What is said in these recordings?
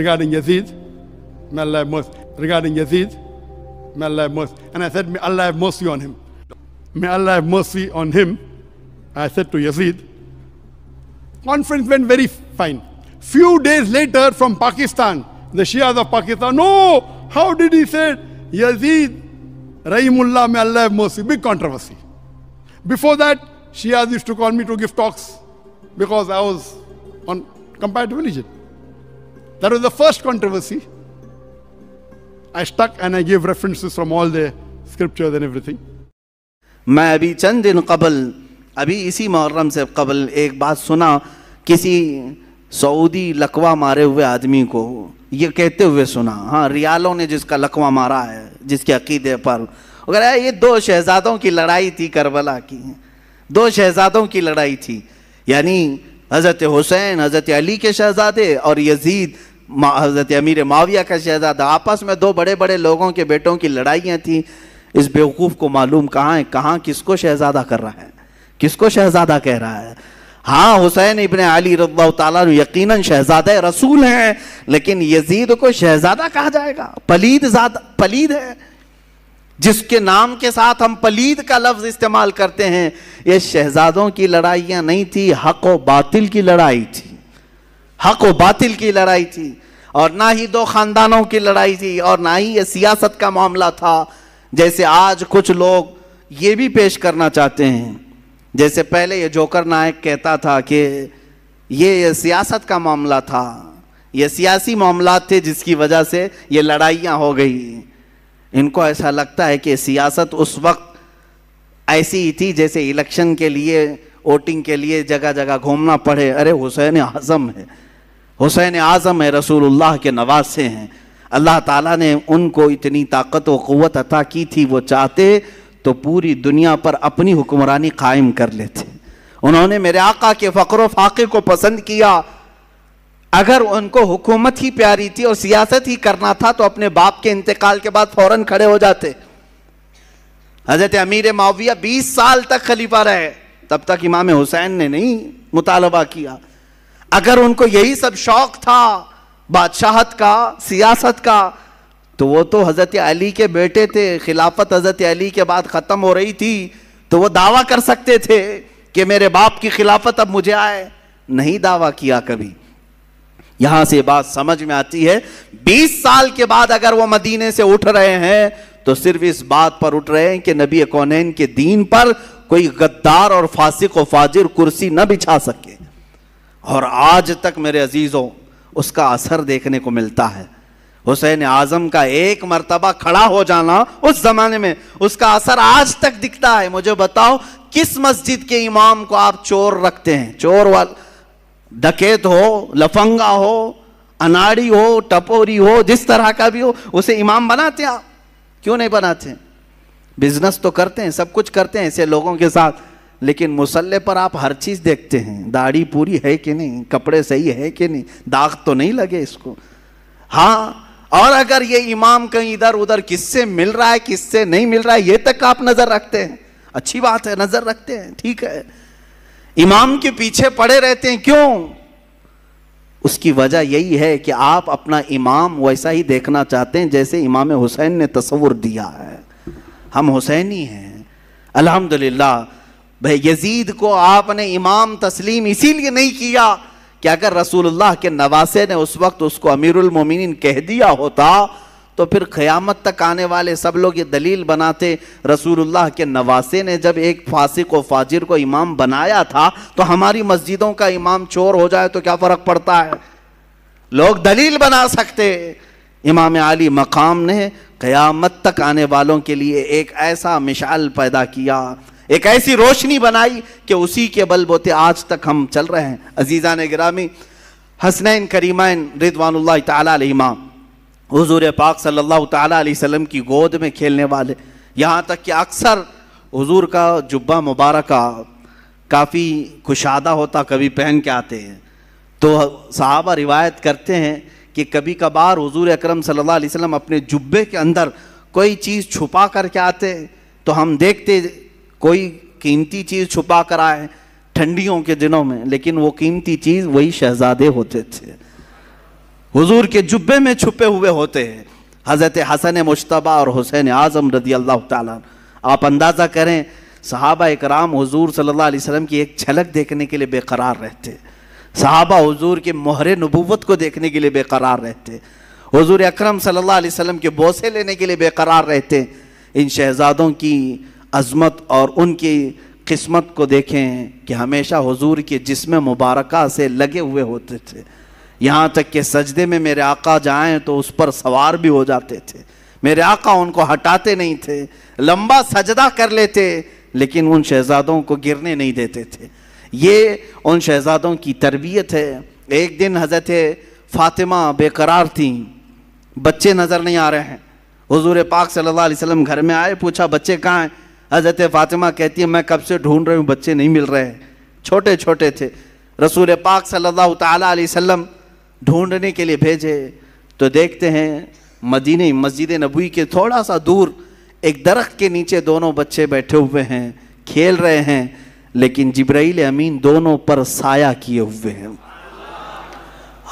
regarding Yazid, may Allah have mercy. Regarding Yazid, may Allah have mercy. And I said, may Allah have mercy on him. May Allah have mercy on him. I said to Yazid, conference went very fine. Few days later from Pakistan, the Shias of Pakistan, no, how did he say it? Yazid, Rahimullah, may Allah have mercy. Big controversy. Before that, Shias used to call me to give talks because I was on comparative religion. That was the first controversy. I stuck and I gave references from all the scriptures and everything. मैं अभी चंद दिन कबल अभी इसी मुहर्रम से कबल एक बात सुना किसी सऊदी लकवा मारे हुए आदमी को ये कहते हुए सुना हाँ रियालों ने जिसका लकवा मारा है जिसके अकीदे पर वगैरह ये दो शहजादों की लड़ाई थी करबला की दो शहजादों की लड़ाई थी यानी हज़रत हुसैन हज़रत अली के शहजादे और यजीद हज़रत अमीर माविया का शहजादा आपस में दो बड़े बड़े लोगों के बेटों की लड़ाइयाँ थीं इस बेवकूफ़ को मालूम कहाँ है कहाँ किसको शहजादा कर रहा है किसको शहजादा कह रहा है हाँ हुसैन इबन अली रद्ला यकीन शहजादा रसूल हैं लेकिन यजीद को शहजादा कहा जाएगा पलीद पलीद है जिसके नाम के साथ हम पलीद का लफ्ज इस्तेमाल करते हैं ये शहजादों की लड़ाइयाँ नहीं थी हक व बातिल की लड़ाई थी हक व बातिल की लड़ाई थी और ना ही दो खानदानों की लड़ाई थी और ना ही ये सियासत का मामला था जैसे आज कुछ लोग ये भी पेश करना चाहते हैं जैसे पहले ये जोकर नायक कहता था कि ये, ये सियासत का मामला था ये सियासी मामला थे जिसकी वजह से ये लड़ाइयाँ हो गई इनको ऐसा लगता है कि सियासत उस वक्त ऐसी ही थी जैसे इलेक्शन के लिए वोटिंग के लिए जगह जगह घूमना पड़े अरे हुसैन आजम है हुसैन आज़म है रसूलुल्लाह के नवासे हैं अल्लाह ताला ने उनको इतनी ताकत व क़वत अता की थी वो चाहते तो पूरी दुनिया पर अपनी हुक्मरानी कायम कर लेते उन्होंने मेरे आका के फ़क्र फाके को पसंद किया अगर उनको हुकूमत ही प्यारी थी और सियासत ही करना था तो अपने बाप के इंतकाल के बाद फौरन खड़े हो जाते हजरत अमीर माविया 20 साल तक खलीफा रहे तब तक इमाम हुसैन ने नहीं मुतालबा किया अगर उनको यही सब शौक था बादशाहत का सियासत का तो वो तो हज़रत अली के बेटे थे खिलाफत हज़रत अली के बाद ख़त्म हो रही थी तो वो दावा कर सकते थे कि मेरे बाप की खिलाफत अब मुझे आए नहीं दावा किया कभी यहां से बात समझ में आती है 20 साल के बाद अगर वो मदीने से उठ रहे हैं तो सिर्फ इस बात पर उठ रहे हैं कि नबी कौनैन के दीन पर कोई गद्दार और फासिक व फाजिर कुर्सी न बिछा सके और आज तक मेरे अजीज़ों उसका असर देखने को मिलता है हुसैन आजम का एक मरतबा खड़ा हो जाना उस जमाने में उसका असर आज तक दिखता है मुझे बताओ किस मस्जिद के इमाम को आप चोर रखते हैं चोर वाल डकेत हो लफंगा हो अनाड़ी हो टपोरी हो जिस तरह का भी हो उसे इमाम बनाते आप क्यों नहीं बनाते बिजनेस तो करते हैं सब कुछ करते हैं ऐसे लोगों के साथ लेकिन मुसल्ले पर आप हर चीज़ देखते हैं दाढ़ी पूरी है कि नहीं कपड़े सही है कि नहीं दाग तो नहीं लगे इसको हाँ और अगर ये इमाम कहीं इधर उधर किससे मिल रहा है किससे नहीं मिल रहा है ये तक आप नज़र रखते हैं अच्छी बात है नज़र रखते हैं ठीक है इमाम के पीछे पड़े रहते हैं क्यों उसकी वजह यही है कि आप अपना इमाम वैसा ही देखना चाहते हैं जैसे इमाम हुसैन ने तस्वुर दिया है हम हुसैनी हैं अल्हम्दुलिल्लाह भाई यजीद को आपने इमाम तस्लीम इसीलिए नहीं किया कि अगर रसूलुल्लाह के नवासे ने उस वक्त उसको अमीरुल मोमिनीन कह दिया होता तो फिर क़यामत तक आने वाले सब लोग ये दलील बनाते रसूलुल्लाह के नवासे ने जब एक फासिक व फाजिर को इमाम बनाया था तो हमारी मस्जिदों का इमाम चोर हो जाए तो क्या फ़र्क पड़ता है लोग दलील बना सकते इमाम आली मकाम ने क़यामत तक आने वालों के लिए एक ऐसा मिशाल पैदा किया एक ऐसी रोशनी बनाई कि उसी के बल बोते आज तक हम चल रहे हैं अजीज़ा ने ग्रामी हसनैन करीमैन रिदवानल्ला तमाम हजूर पाक सल्लल्लाहु अलैहि वसल्लम की गोद में खेलने वाले यहाँ तक कि अक्सर हज़ूर का जुब्बा मुबारक काफ़ी खुशादा होता कभी पहन के आते हैं तो साहबा रिवायत करते हैं कि कभी कभार हजूर अक्रम सल्लल्लाहु अलैहि वसल्लम अपने जुब्बे के अंदर कोई चीज़ छुपा करके आते तो हम देखते कोई कीमती चीज़ छुपा कर आए ठंडियों के दिनों में लेकिन वो कीमती चीज़ वही शहजादे होते थे हुजूर के जुब्बे में छुपे हुए होते हैं हज़रत हसन मुशतबा और हुसैन आज़म रदी अल्लाह आप अंदाज़ा करें सहाबा इकराम हजूर सल्ला वसम की एक झलक देखने के लिए बेकरार रहते सहाबा हजूर के मोहर नबूवत को देखने के लिए बेकरार रहते हजूर अक्रम सल्ला वसलम के बोसे लेने के लिए बेकरार रहते इन शहजादों की अज़मत और उनकी किस्मत को देखें कि हमेशा हुजूर के जिसम मुबारक से लगे हुए होते थे यहाँ तक के सजदे में मेरे आका जाएं तो उस पर सवार भी हो जाते थे मेरे आका उनको हटाते नहीं थे लंबा सजदा कर लेते लेकिन उन शहजादों को गिरने नहीं देते थे ये उन शहजादों की तरबियत है एक दिन हजरत फातिमा बेकरार थी बच्चे नज़र नहीं आ रहे हैं हुजूर पाक सल्लल्लाहु अलैहि वसल्लम घर में आए पूछा बच्चे कहाँ हैं हजरत फातिमा कहती है मैं कब से ढूंढ रही हूँ बच्चे नहीं मिल रहे छोटे छोटे थे रसूल पाक सल्लल्लाहु सल्ला वसल्लम ढूंढने के लिए भेजे तो देखते हैं मदीने मस्जिद नबी के थोड़ा सा दूर एक दरख्त के नीचे दोनों बच्चे बैठे हुए हैं खेल रहे हैं लेकिन जब्राइल अमीन दोनों पर साया किए हुए हैं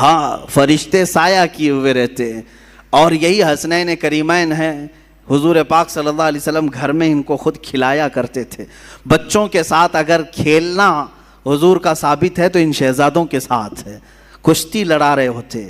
हाँ फरिश्ते साया किए हुए रहते हैं और यही हसनैन करीमैन हैं हुजूर पाक सल्लल्लाहु अलैहि वसल्लम घर में इनको खुद खिलाया करते थे बच्चों के साथ अगर खेलना हुजूर का साबित है तो इन शहजादों के साथ है कुश्ती लड़ा रहे होते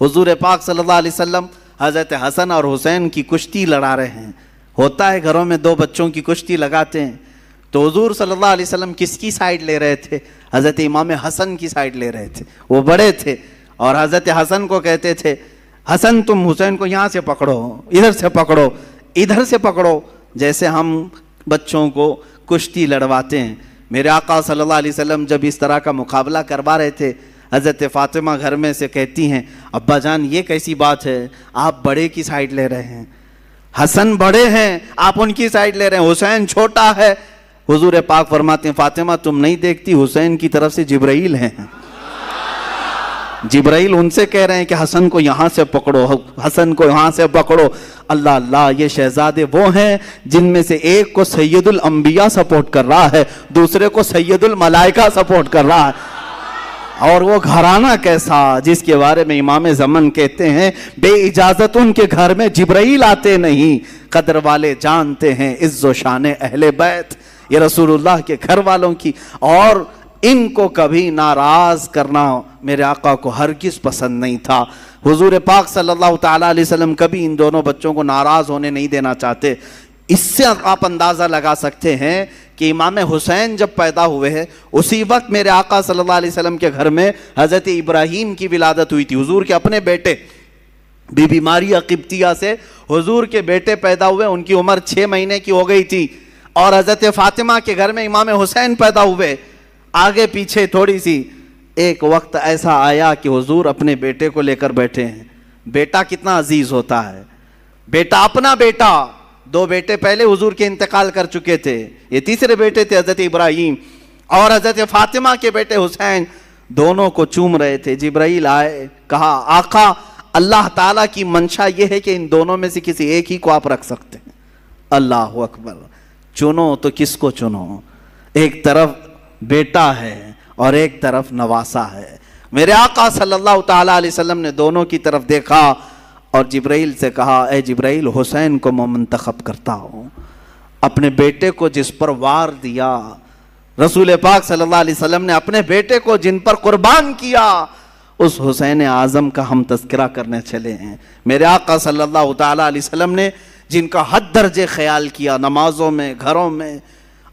हुजूर पाक सल्लल्लाहु अलैहि वसल्लम हज़रत हसन और हुसैन की कुश्ती लड़ा रहे हैं होता है घरों में दो बच्चों की कुश्ती लगाते हैं तो हजूर सल्लल्लाहु अलैहि वसल्लम किसकी साइड ले रहे थे हज़रत इमाम हसन की साइड ले रहे थे वो बड़े थे और हज़रत हसन को कहते थे हसन तुम हुसैन को यहाँ से पकड़ो इधर से पकड़ो इधर से पकड़ो जैसे हम बच्चों को कुश्ती लड़वाते हैं मेरे आका सल्लल्लाहु अलैहि वसल्लम जब इस तरह का मुकाबला करवा रहे थे हज़रत फ़ातिमा घर में से कहती हैं अब्बा जान ये कैसी बात है आप बड़े की साइड ले रहे हैं हसन बड़े हैं आप उनकी साइड ले रहे हैं हुसैन छोटा है हुजूर पाक फरमाते हैं फ़ातिमा तुम नहीं देखती हुसैन की तरफ से जिब्राइल हैं जिब्राइल उनसे कह रहे हैं कि हसन को यहाँ से पकड़ो हसन को यहाँ से पकड़ो अल्लाह अल्लाह ये शहजादे वो हैं जिनमें से एक को सैदुल अंबिया सपोर्ट कर रहा है दूसरे को सैदुल मलाइका सपोर्ट कर रहा है और वो घराना कैसा जिसके बारे में इमाम जमन कहते हैं बे इजाजत उनके घर में जिब्राइल आते नहीं कदर वाले जानते हैं इज्जो शान अहले बैत ये रसूलुल्लाह के घर वालों की और इनको कभी नाराज़ करना मेरे आका को हर किस पसंद नहीं था हुजूर पाक सल्लल्लाहु अलैहि वसल्लम कभी इन दोनों बच्चों को नाराज़ होने नहीं देना चाहते इससे आप अंदाज़ा लगा सकते हैं कि इमाम हुसैन जब पैदा हुए हैं उसी वक्त मेरे आका सल्लल्लाहु अलैहि वसल्लम के घर में हज़रत इब्राहिम की विलादत हुई थी हुजूर के अपने बेटे भी बीमारी किब्तिया से हुजूर के बेटे पैदा हुए उनकी उम्र छः महीने की हो गई थी और हज़रत फ़ातिमा के घर में इमाम हुसैन पैदा हुए आगे पीछे थोड़ी सी एक वक्त ऐसा आया कि हुजूर अपने बेटे को लेकर बैठे हैं बेटा कितना अजीज होता है बेटा अपना बेटा दो बेटे पहले हुजूर के इंतकाल कर चुके थे ये तीसरे बेटे थे हज़रत इब्राहिम और हज़रत फातिमा के बेटे हुसैन दोनों को चूम रहे थे जिब्राइल आए कहा आका अल्लाह ताला की मंशा यह है कि इन दोनों में से किसी एक ही को आप रख सकते हैं अल्लाह अकबर चुनो तो किसको चुनो एक तरफ बेटा है और एक तरफ नवासा है मेरे आका सल्लल्लाहु अलैहि वसल्लम ने दोनों की तरफ देखा और जब्राइल से कहा ए जिब्राइल हुसैन को मैं मंतखब करता हूँ अपने बेटे को जिस पर वार दिया रसूल पाक सल्लल्लाहु अलैहि वसल्लम ने अपने बेटे को जिन पर कुर्बान किया उस हुसैन आज़म का हम तस्करा करने चले हैं मेरे आका सल्लल्लाहु अलैहि वसल्लम ने जिनका हद दर्जे ख्याल किया नमाजों में घरों में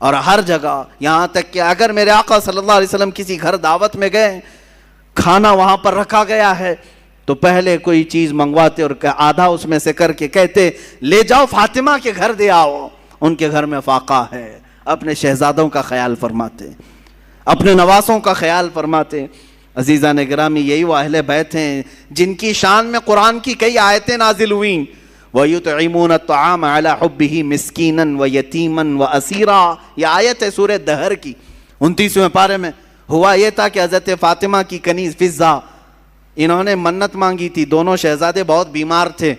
और हर जगह यहाँ तक कि अगर मेरे आका सल्लल्लाहु अलैहि वसल्लम किसी घर दावत में गए खाना वहाँ पर रखा गया है तो पहले कोई चीज़ मंगवाते और आधा उसमें से करके कहते ले जाओ फातिमा के घर दे आओ उनके घर में फाका है अपने शहजादों का ख्याल फरमाते अपने नवासों का ख्याल फरमाते अजीज़ा ने ग्रामी यही वाहल बैत हैं जिनकी शान में कुरान की कई आयतें नाजिल हुई वयुतमून तमाम अला हब्बी मिसकीनन व यतीमन व असीरा ये आयत है सूर दहर की उनतीसवें पारे में हुआ यह था कि हज़रत फ़ातिमा की कनीज फिज़ा इन्होंने मन्नत मांगी थी दोनों शहजादे बहुत बीमार थे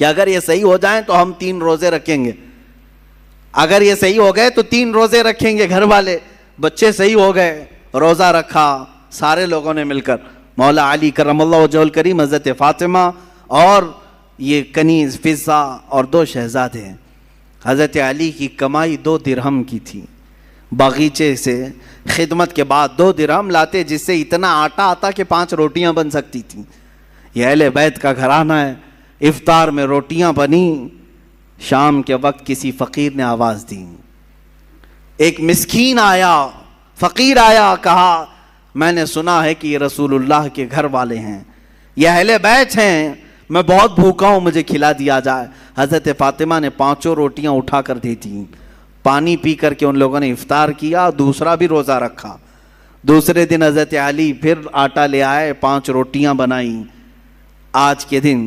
कि अगर ये सही हो जाए तो हम तीन रोज़े रखेंगे अगर ये सही हो गए तो तीन रोज़े रखेंगे घर वाले बच्चे सही हो गए रोज़ा रखा सारे लोगों ने मिलकर मौला अली करमल जौल करीम हज़रत फ़ातिमा और ये कनीज फिज़ा और दो शहजादे हैं हज़रत अली की कमाई दो दिरहम की थी बागीचे से खिदमत के बाद दो दिरहम लाते जिससे इतना आटा आता कि पांच रोटियां बन सकती थी यह अहल बैत का घराना है इफ्तार में रोटियां बनी शाम के वक्त किसी फ़कीर ने आवाज़ दी एक मिस्कीन आया फ़कीर आया कहा मैंने सुना है कि ये रसूलुल्लाह के घर वाले हैं यह अहल बैत हैं मैं बहुत भूखा हूँ मुझे खिला दिया जाए हज़रत फ़ातिमा ने पाँचों रोटियाँ उठा कर दी थी पानी पी कर के उन लोगों ने इफ़ार किया दूसरा भी रोज़ा रखा दूसरे दिन हज़रत अली फिर आटा ले आए पांच रोटियां बनाई आज के दिन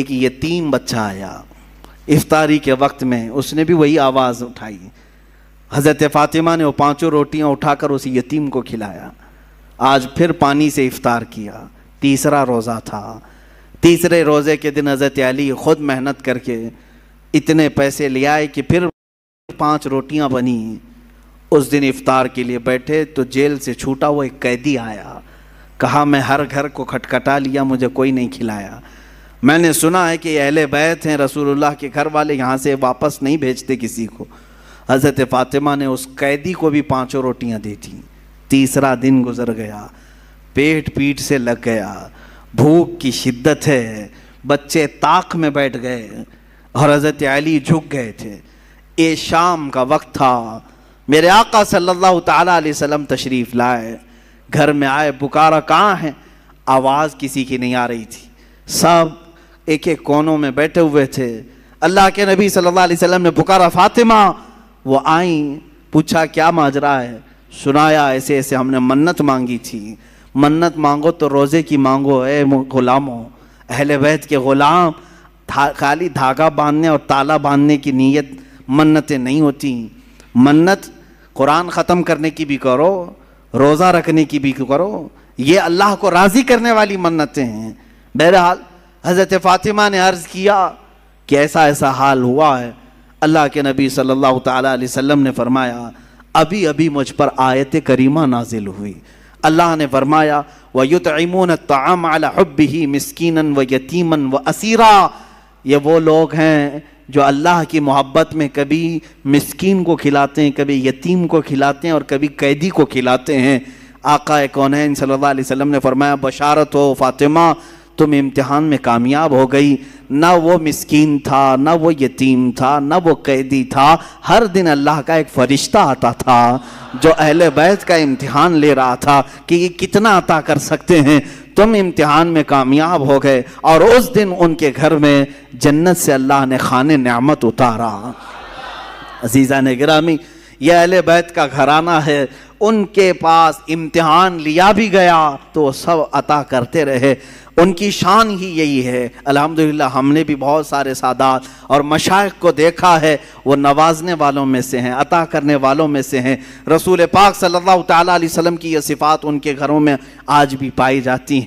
एक यतीम बच्चा आया इफ्तारी के वक्त में उसने भी वही आवाज़ उठाई हज़रत फ़ातिमा ने वो पांचों रोटियां उठाकर उस यतीम को खिलाया आज फिर पानी से इफ़ार किया तीसरा रोज़ा था तीसरे रोज़े के दिन हज़रत अली ख़ुद मेहनत करके इतने पैसे ले आए कि फिर पांच रोटियां बनी उस दिन इफ़ार के लिए बैठे तो जेल से छूटा हुआ एक कैदी आया कहा मैं हर घर को खटखटा लिया मुझे कोई नहीं खिलाया मैंने सुना है कि अहले बैत हैं रसूलुल्लाह के घर वाले यहाँ से वापस नहीं भेजते किसी को हज़रत फ़ातिमा ने उस कैदी को भी पाँचों रोटियाँ दी थी तीसरा दिन गुजर गया पेट पीठ से लग गया भूख की शिद्दत है बच्चे ताक में बैठ गए और हज़रत अली झुक गए थे ये शाम का वक्त था मेरे आका सल्लल्लाहु अलैहि वसल्लम तशरीफ़ लाए घर में आए पुकारा कहाँ है आवाज़ किसी की नहीं आ रही थी सब एक एक कोनों में बैठे हुए थे अल्लाह के नबी सल्लल्लाहु अलैहि वसल्लम ने पुकारा फातिमा वो आई पूछा क्या माजरा है सुनाया ऐसे ऐसे हमने मन्नत मांगी थी मन्नत मांगो तो रोज़े की मांगो है गुलामो अहल वैद के ग़ुलाम था, खाली धागा बांधने और ताला बांधने की नीयत मन्नतें नहीं होती मन्नत कुरान ख़त्म करने की भी करो रोज़ा रखने की भी करो ये अल्लाह को राज़ी करने वाली मन्नतें हैं बहरहाल हज़रत फ़ातिमा ने अर्ज़ किया कि ऐसा ऐसा हाल हुआ है अल्लाह के नबी सल्लल्लाहु अलैहि वसल्लम ने फरमाया अभी अभी मुझ पर आयत करीमा नाजिल हुई अल्लाह ने फरमाया व युतमून तमाम हब ही मस्किन व यतीमन व असीरा ये वो लोग हैं जो अल्लाह की मोहब्बत में कभी मिसकीन को खिलाते हैं कभी यतीम को खिलाते हैं और कभी कैदी को खिलाते हैं आका कौन है इन सल्ला वसम ने फरमाया बशारत हो फातिमा तुम इम्तहान में कामयाब हो गई ना वो मिसकीन था ना वो यतीम था ना वो कैदी था हर दिन अल्लाह का एक फरिश्ता आता था जो अहल बैत का इम्तिहान ले रहा था कि ये कितना अता कर सकते हैं तुम इम्तिहान में कामयाब हो गए और उस दिन उनके घर में जन्नत से अल्लाह ने खान न्यामत उतारा अजीज़ा ने गिरामी यह अहल बैत का घराना है उनके पास इम्तिहान लिया भी गया तो सब अता करते रहे उनकी शान ही यही है अलहमदिल्ला हमने भी बहुत सारे सादात और मशाइ को देखा है वो नवाजने वालों में से हैं अता करने वालों में से हैं रसूल पाक सल्ला तसम की यह सिफ़ात उनके घरों में आज भी पाई जाती हैं